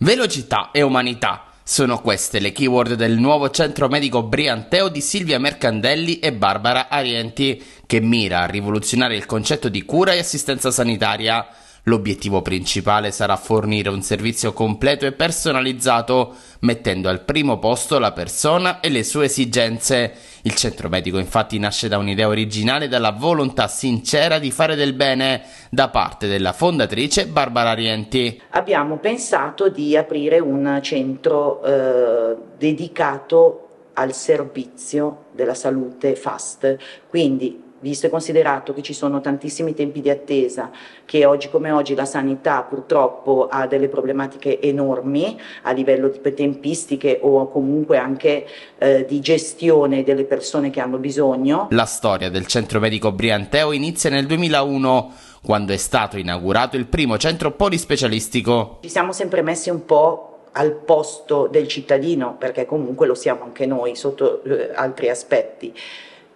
Velocità e umanità sono queste le keyword del nuovo centro medico Brianteo di Silvia Mercandelli e Barbara Arienti, che mira a rivoluzionare il concetto di cura e assistenza sanitaria. L'obiettivo principale sarà fornire un servizio completo e personalizzato, mettendo al primo posto la persona e le sue esigenze. Il centro medico infatti nasce da un'idea originale e dalla volontà sincera di fare del bene da parte della fondatrice Barbara Rienti. Abbiamo pensato di aprire un centro eh, dedicato al servizio della salute FAST, quindi visto e considerato che ci sono tantissimi tempi di attesa, che oggi come oggi la sanità purtroppo ha delle problematiche enormi a livello di tempistiche o comunque anche eh, di gestione delle persone che hanno bisogno. La storia del centro medico Brianteo inizia nel 2001 quando è stato inaugurato il primo centro polispecialistico. Ci siamo sempre messi un po' al posto del cittadino, perché comunque lo siamo anche noi sotto eh, altri aspetti.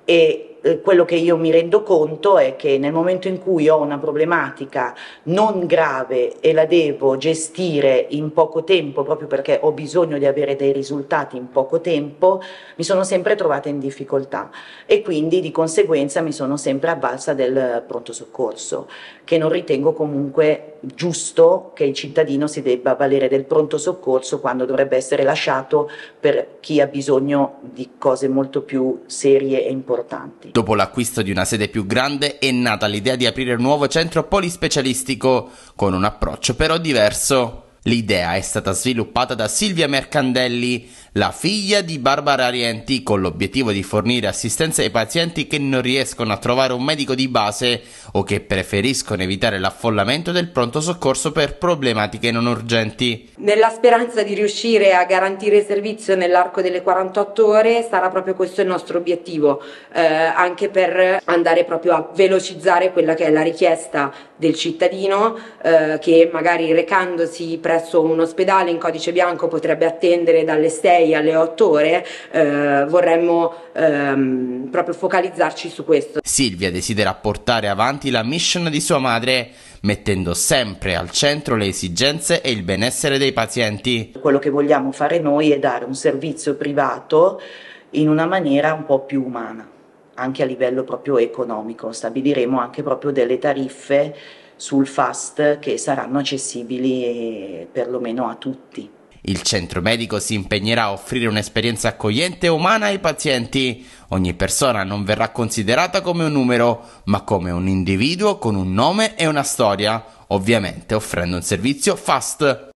E eh, quello che io mi rendo conto è che nel momento in cui ho una problematica non grave e la devo gestire in poco tempo, proprio perché ho bisogno di avere dei risultati in poco tempo, mi sono sempre trovata in difficoltà e quindi di conseguenza mi sono sempre avvalsa del pronto soccorso, che non ritengo comunque giusto che il cittadino si debba valere del pronto soccorso quando dovrebbe essere lasciato per chi ha bisogno di cose molto più serie e importanti. Dopo l'acquisto di una sede più grande è nata l'idea di aprire un nuovo centro polispecialistico, con un approccio però diverso. L'idea è stata sviluppata da Silvia Mercandelli, la figlia di Barbara Rienti, con l'obiettivo di fornire assistenza ai pazienti che non riescono a trovare un medico di base o che preferiscono evitare l'affollamento del pronto soccorso per problematiche non urgenti. Nella speranza di riuscire a garantire servizio nell'arco delle 48 ore sarà proprio questo il nostro obiettivo, eh, anche per andare proprio a velocizzare quella che è la richiesta del cittadino eh, che magari recandosi presso un ospedale in codice bianco potrebbe attendere dalle 6 6 alle 8 ore eh, vorremmo ehm, proprio focalizzarci su questo. Silvia desidera portare avanti la mission di sua madre mettendo sempre al centro le esigenze e il benessere dei pazienti. Quello che vogliamo fare noi è dare un servizio privato in una maniera un po' più umana, anche a livello proprio economico. Stabiliremo anche proprio delle tariffe sul FAST che saranno accessibili eh, perlomeno a tutti. Il centro medico si impegnerà a offrire un'esperienza accogliente e umana ai pazienti. Ogni persona non verrà considerata come un numero, ma come un individuo con un nome e una storia, ovviamente offrendo un servizio fast.